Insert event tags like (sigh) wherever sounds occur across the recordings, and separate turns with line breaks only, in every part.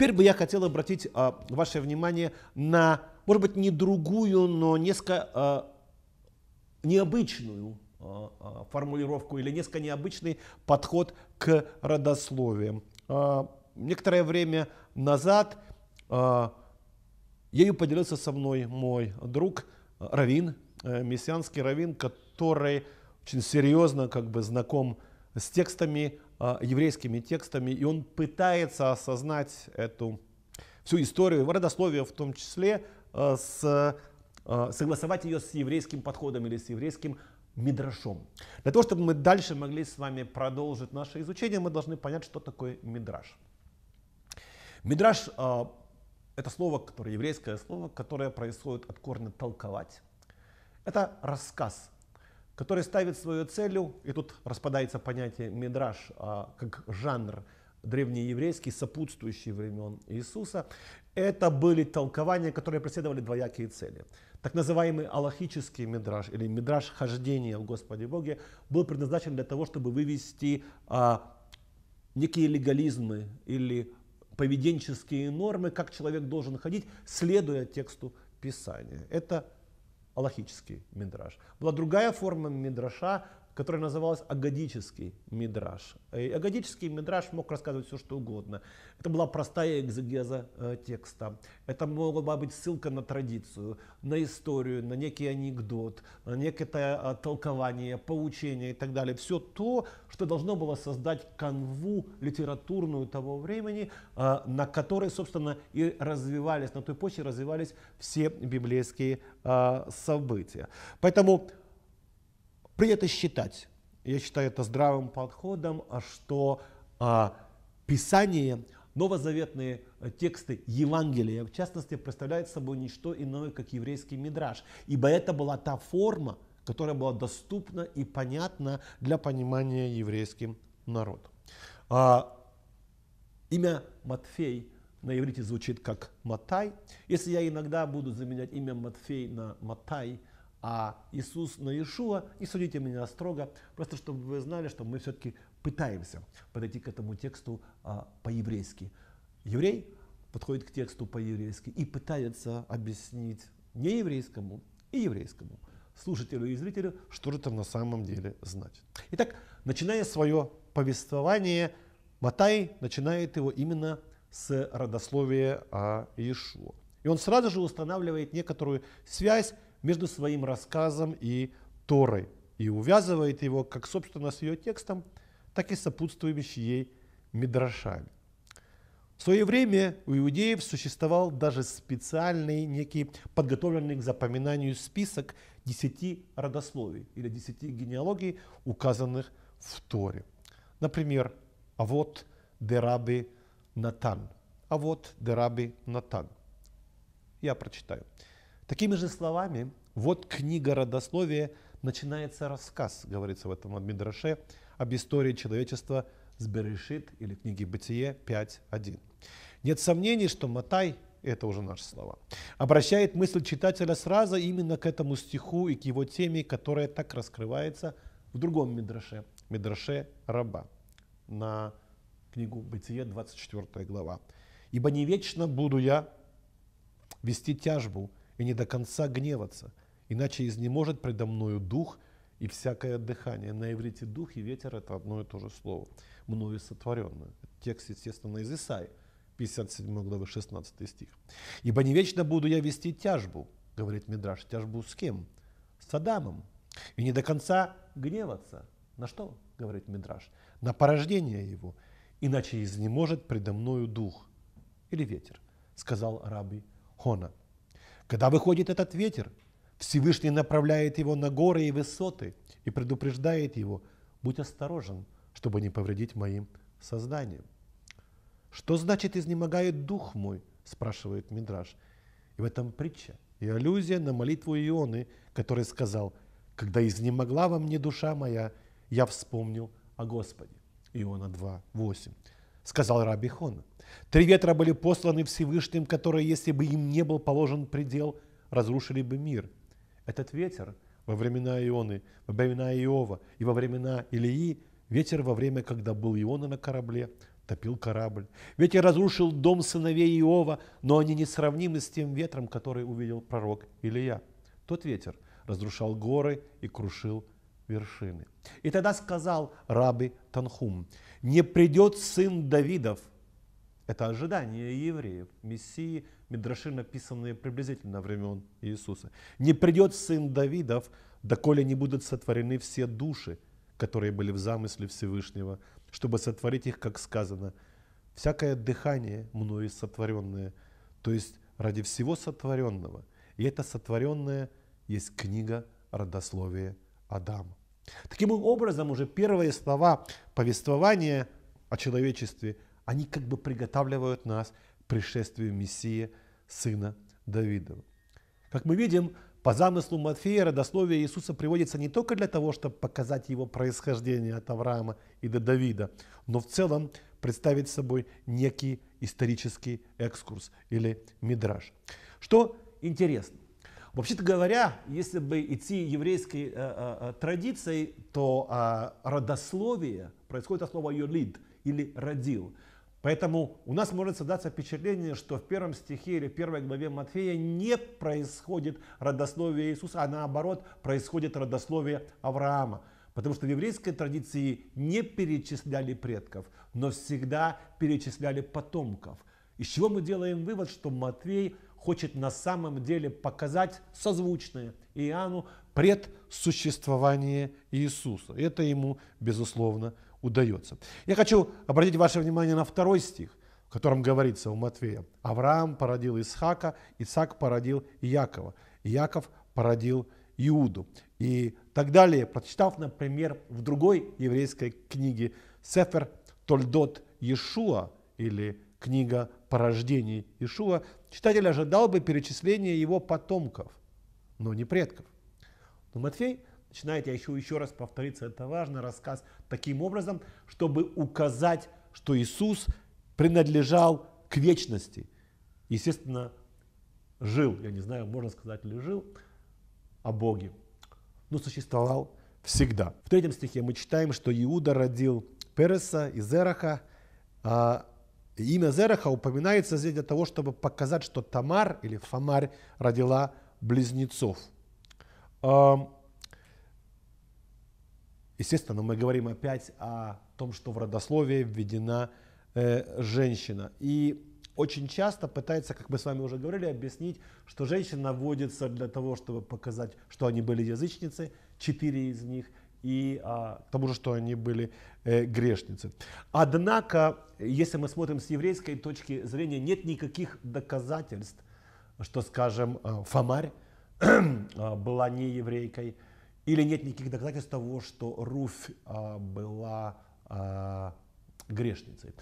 Теперь бы я хотел обратить э, ваше внимание на, может быть, не другую, но несколько э, а, необычную э, формулировку или несколько необычный подход к родословиям. Э, некоторое время назад э, ею поделился со мной мой друг Равин, э, мессианский Равин, который очень серьезно как бы знаком с текстами а, еврейскими текстами, и он пытается осознать эту всю историю, родословие в том числе, а, с, а, согласовать ее с еврейским подходом или с еврейским мидрашом. Для того, чтобы мы дальше могли с вами продолжить наше изучение, мы должны понять, что такое мидраш. Мидраш – это слово, которое еврейское слово, которое происходит от корня «толковать». Это рассказ, который ставит свою целью, и тут распадается понятие мидраж а, как жанр древнееврейский, сопутствующий времен Иисуса, это были толкования, которые преследовали двоякие цели. Так называемый аллахический мидраж или мидраж хождения в Господе Боге был предназначен для того, чтобы вывести а, некие легализмы или поведенческие нормы, как человек должен ходить, следуя тексту Писания. Это аллахический мидраж. Была другая форма мидраша, которая называлась Агадический Мидраж. И Агадический Мидраж мог рассказывать все, что угодно. Это была простая экзегеза э, текста. Это могла быть ссылка на традицию, на историю, на некий анекдот, на некое э, толкование, поучение и так далее. Все то, что должно было создать канву литературную того времени, э, на которой, собственно, и развивались, на той почве развивались все библейские э, события. Поэтому Принято считать, я считаю это здравым подходом, а что а, Писание, новозаветные э, тексты Евангелия, в частности, представляют собой не что иное, как еврейский мидраж, ибо это была та форма, которая была доступна и понятна для понимания еврейским народом. А, имя Матфей на иврите звучит как Матай. Если я иногда буду заменять имя Матфей на Матай – а Иисус на Иешуа, не судите меня строго, просто чтобы вы знали, что мы все-таки пытаемся подойти к этому тексту а, по-еврейски. Еврей подходит к тексту по-еврейски и пытается объяснить нееврейскому и еврейскому слушателю и зрителю, что же там на самом деле значит. Итак, начиная свое повествование, Матай начинает его именно с родословия а, Иешуа. И он сразу же устанавливает некоторую связь между своим рассказом и Торой и увязывает его как, собственно, с ее текстом, так и сопутствующими ей мидрашами. В свое время у иудеев существовал даже специальный, некий подготовленный к запоминанию список десяти родословий или десяти генеалогий, указанных в Торе. Например, а вот Дераби Натан. А вот Дераби Натан. Я прочитаю. Такими же словами, вот книга родословия, начинается рассказ, говорится в этом Мидраше, об истории человечества с Берешит или книги Бытие 5.1. Нет сомнений, что Матай, это уже наши слова, обращает мысль читателя сразу именно к этому стиху и к его теме, которая так раскрывается в другом Мидраше, Мидраше Раба, на книгу Бытие 24 глава. «Ибо не вечно буду я вести тяжбу, и не до конца гневаться, иначе изнеможет предо мною дух и всякое дыхание. На иврите дух и ветер – это одно и то же слово, мною сотворенное. Текст, естественно, из Исаи, 57 главы, 16 стих. «Ибо не вечно буду я вести тяжбу, – говорит Мидраш, – тяжбу с кем? С Адамом. И не до конца гневаться. На что, – говорит Мидраш, – на порождение его, иначе изнеможет предо мною дух или ветер, – сказал раби Хона. Когда выходит этот ветер, Всевышний направляет его на горы и высоты и предупреждает его, будь осторожен, чтобы не повредить моим созданием. Что значит изнемогает дух мой, спрашивает Мидраш. И в этом притча и аллюзия на молитву Ионы, который сказал, когда изнемогла во мне душа моя, я вспомнил о Господе. Иона 2, 8 сказал Раби Хон. Три ветра были посланы Всевышним, которые, если бы им не был положен предел, разрушили бы мир. Этот ветер во времена Ионы, во времена Иова и во времена Илии, ветер во время, когда был Иона на корабле, топил корабль. Ветер разрушил дом сыновей Иова, но они не сравнимы с тем ветром, который увидел пророк Илия. Тот ветер разрушал горы и крушил вершины. И тогда сказал рабы Танхум, не придет сын Давидов. Это ожидание евреев, Мессии, Медраши написанные приблизительно времен Иисуса. Не придет сын Давидов, доколе не будут сотворены все души, которые были в замысле Всевышнего, чтобы сотворить их, как сказано, всякое дыхание мною сотворенное, то есть ради всего сотворенного. И это сотворенное есть книга родословия Адама. Таким образом, уже первые слова повествования о человечестве, они как бы приготавливают нас к пришествию Мессии, сына Давидова. Как мы видим, по замыслу Матфея родословие Иисуса приводится не только для того, чтобы показать его происхождение от Авраама и до Давида, но в целом представить собой некий исторический экскурс или мидраж. Что интересно, Вообще-то говоря, если бы идти еврейской э, э, э традицией, то э, родословие происходит от слова «юлид» или «родил». Поэтому у нас может создаться впечатление, что в первом стихе или в первой главе Матфея не происходит родословие Иисуса, а наоборот происходит родословие Авраама. Потому что в еврейской традиции не перечисляли предков, но всегда перечисляли потомков. Из чего мы делаем вывод, что Матвей – хочет на самом деле показать созвучное Иоанну предсуществование Иисуса. Это ему, безусловно, удается. Я хочу обратить ваше внимание на второй стих, в котором говорится у Матвея. Авраам породил Исхака, Исаак породил Якова, Яков породил Иуду. И так далее, прочитав, например, в другой еврейской книге Сефер Тольдот Иешуа или книга порождений Иешуа, читатель ожидал бы перечисления его потомков, но не предков. Но Матфей начинает, я еще, еще раз повториться, это важно, рассказ таким образом, чтобы указать, что Иисус принадлежал к вечности. Естественно, жил, я не знаю, можно сказать ли жил, о Боге, но существовал всегда. В третьем стихе мы читаем, что Иуда родил Переса и Зераха, а Имя Зераха упоминается здесь для того, чтобы показать, что Тамар или Фамарь родила близнецов. Естественно, мы говорим опять о том, что в родословие введена э, женщина. И очень часто пытается, как мы с вами уже говорили, объяснить, что женщина вводится для того, чтобы показать, что они были язычницы, четыре из них – и а, тому же, что они были э, грешницы. Однако, если мы смотрим с еврейской точки зрения, нет никаких доказательств, что, скажем, э, Фомарь э, была не еврейкой, или нет никаких доказательств того, что Руфь а, была а, грешницей.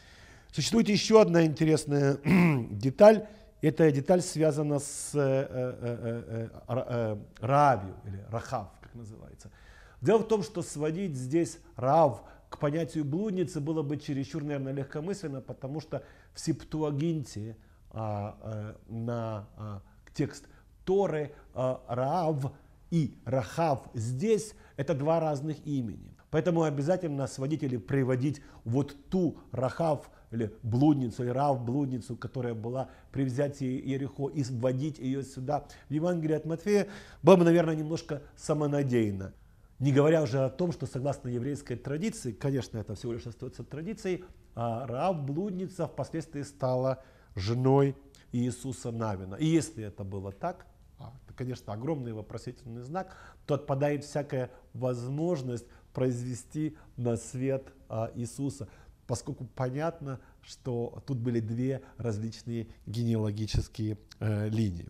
Существует еще одна интересная (clears throat) деталь. Эта деталь связана с э, э, э, Раавью, или Рахав, как называется – Дело в том, что сводить здесь рав к понятию блудницы было бы чересчур, наверное, легкомысленно, потому что в Септуагинте а, а, на а, текст Торы а, Раав и Рахав здесь это два разных имени. Поэтому обязательно сводить или приводить вот ту Рахав или блудницу, или Рав блудницу, которая была при взятии Ерехо, и вводить ее сюда в Евангелие от Матфея, было бы, наверное, немножко самонадеянно. Не говоря уже о том, что согласно еврейской традиции, конечно, это всего лишь остается традицией, а, раб блудница впоследствии стала женой Иисуса Навина. И если это было так, а, это, конечно, огромный вопросительный знак, то отпадает всякая возможность произвести на свет а, Иисуса, поскольку понятно, что тут были две различные генеалогические э, линии.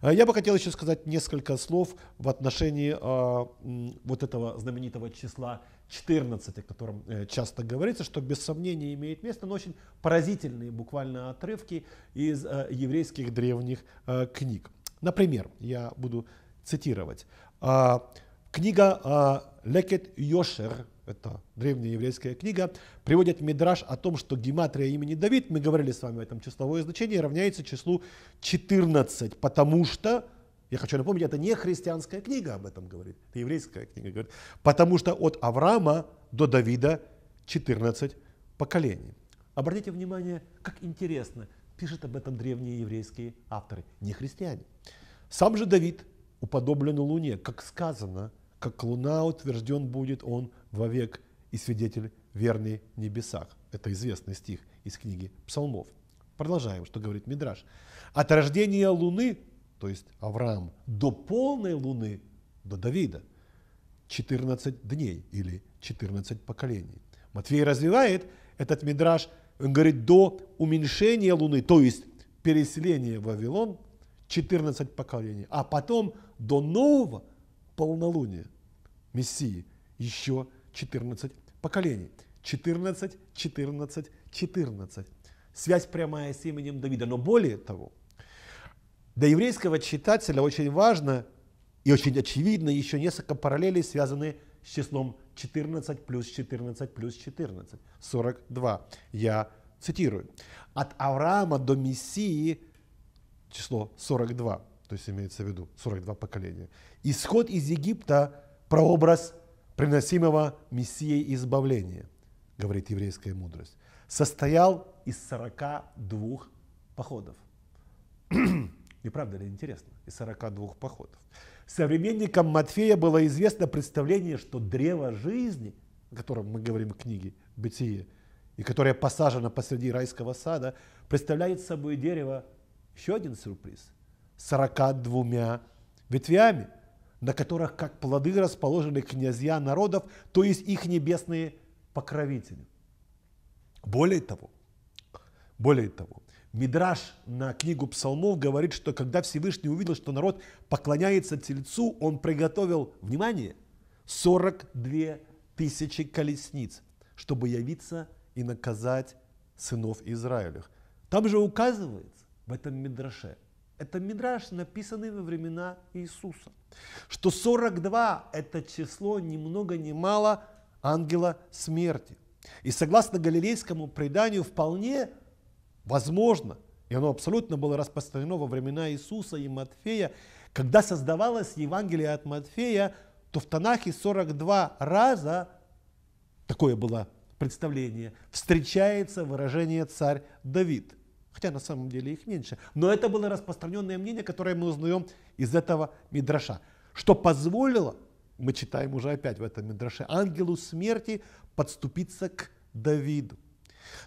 Э, я бы хотел еще сказать несколько слов в отношении э, вот этого знаменитого числа 14, о котором э, часто говорится, что без сомнения имеет место, но очень поразительные буквально отрывки из э, еврейских древних э, книг. Например, я буду цитировать. Э, книга э, Лекет Йошер это древняя еврейская книга, приводит Мидраш о том, что гематрия имени Давид, мы говорили с вами о этом числовое значение, равняется числу 14, потому что, я хочу напомнить, это не христианская книга об этом говорит, это еврейская книга говорит, потому что от Авраама до Давида 14 поколений. Обратите внимание, как интересно, пишут об этом древние еврейские авторы, не христиане. Сам же Давид уподоблен Луне, как сказано, как луна утвержден будет он вовек и свидетель верный в небесах. Это известный стих из книги Псалмов. Продолжаем, что говорит Мидраш. От рождения Луны, то есть Авраам, до полной Луны, до Давида, 14 дней или 14 поколений. Матвей развивает этот Мидраш, он говорит, до уменьшения Луны, то есть переселения в Вавилон, 14 поколений, а потом до нового полнолуния Мессии еще 14. 14 поколений. 14, 14, 14. Связь прямая с именем Давида. Но более того, для еврейского читателя очень важно и очень очевидно еще несколько параллелей, связанные с числом 14 плюс 14 плюс 14. 42. Я цитирую. От Авраама до Мессии число 42, то есть имеется в виду 42 поколения. Исход из Египта – прообраз приносимого Мессией избавления, говорит еврейская мудрость, состоял из 42 походов. Не (clears throat) правда ли интересно? Из 42 походов. Современникам Матфея было известно представление, что древо жизни, о котором мы говорим в книге «Бытие», и которое посажено посреди райского сада, представляет собой дерево, еще один сюрприз, 42 ветвями – на которых как плоды расположены князья народов, то есть их небесные покровители. Более того, более того, Мидраш на книгу псалмов говорит, что когда Всевышний увидел, что народ поклоняется Тельцу, он приготовил, внимание, 42 тысячи колесниц, чтобы явиться и наказать сынов Израилевых. Там же указывается в этом Мидраше – это мидраш, написанный во времена Иисуса. Что 42 – это число ни много ни мало ангела смерти. И согласно галилейскому преданию вполне возможно, и оно абсолютно было распространено во времена Иисуса и Матфея, когда создавалось Евангелие от Матфея, то в Танахе 42 раза, такое было представление, встречается выражение царь Давид – Хотя на самом деле их меньше. Но это было распространенное мнение, которое мы узнаем из этого Мидраша. Что позволило, мы читаем уже опять в этом Мидраше, ангелу смерти подступиться к Давиду.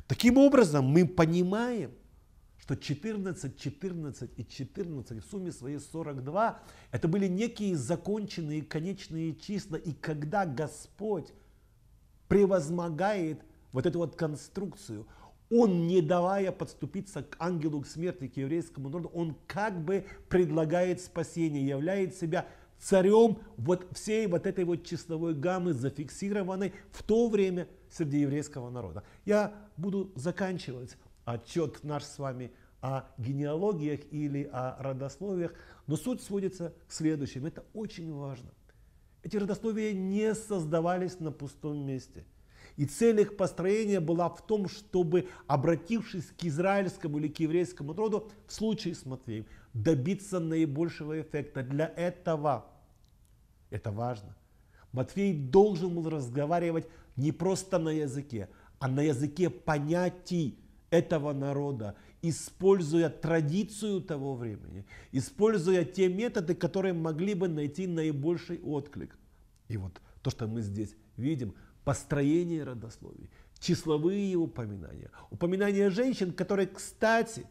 Таким образом, мы понимаем, что 14, 14 и 14 в сумме своей 42 это были некие законченные конечные числа. И когда Господь превозмогает вот эту вот конструкцию, он, не давая подступиться к ангелу, к смерти, к еврейскому народу, он как бы предлагает спасение, являет себя царем вот всей вот этой вот числовой гаммы, зафиксированной в то время среди еврейского народа. Я буду заканчивать отчет наш с вами о генеалогиях или о родословиях, но суть сводится к следующему. Это очень важно. Эти родословия не создавались на пустом месте – и цель их построения была в том, чтобы, обратившись к израильскому или к еврейскому народу, в случае с Матвеем, добиться наибольшего эффекта. Для этого, это важно, Матвей должен был разговаривать не просто на языке, а на языке понятий этого народа, используя традицию того времени, используя те методы, которые могли бы найти наибольший отклик. И вот то, что мы здесь видим, построение родословий, числовые упоминания, упоминания женщин, которые, кстати,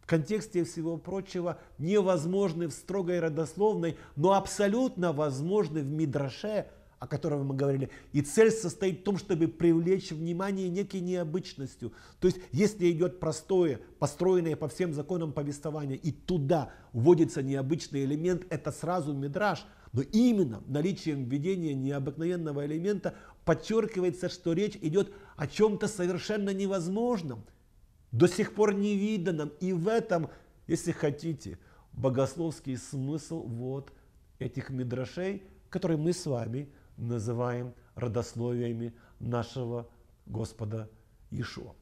в контексте всего прочего невозможны в строгой родословной, но абсолютно возможны в Мидраше, о котором мы говорили. И цель состоит в том, чтобы привлечь внимание некой необычностью. То есть, если идет простое, построенное по всем законам повествования, и туда вводится необычный элемент, это сразу мидраж – но именно наличием введения необыкновенного элемента подчеркивается, что речь идет о чем-то совершенно невозможном, до сих пор невиданном. И в этом, если хотите, богословский смысл вот этих мидрашей, которые мы с вами называем родословиями нашего Господа Ишуа.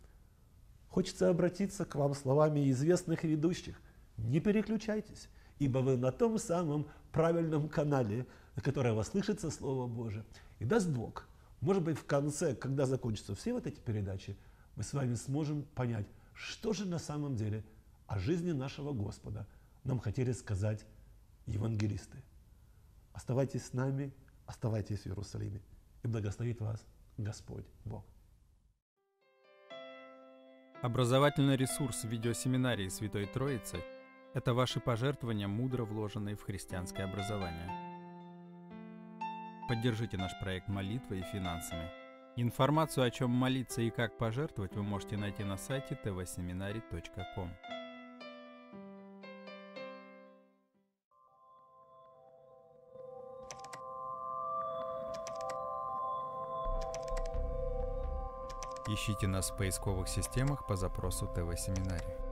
Хочется обратиться к вам словами известных ведущих. Не переключайтесь ибо вы на том самом правильном канале, на котором вас слышится Слово Божие. И даст Бог, может быть, в конце, когда закончатся все вот эти передачи, мы с вами сможем понять, что же на самом деле о жизни нашего Господа нам хотели сказать евангелисты. Оставайтесь с нами, оставайтесь в Иерусалиме, и благословит вас Господь Бог. Образовательный ресурс видеосеминарии Святой Троицы – это ваши пожертвования, мудро вложенные в христианское образование. Поддержите наш проект молитвой и финансами. Информацию, о чем молиться и как пожертвовать, вы можете найти на сайте tvseminary.com. Ищите нас в поисковых системах по запросу ТВ-семинарий.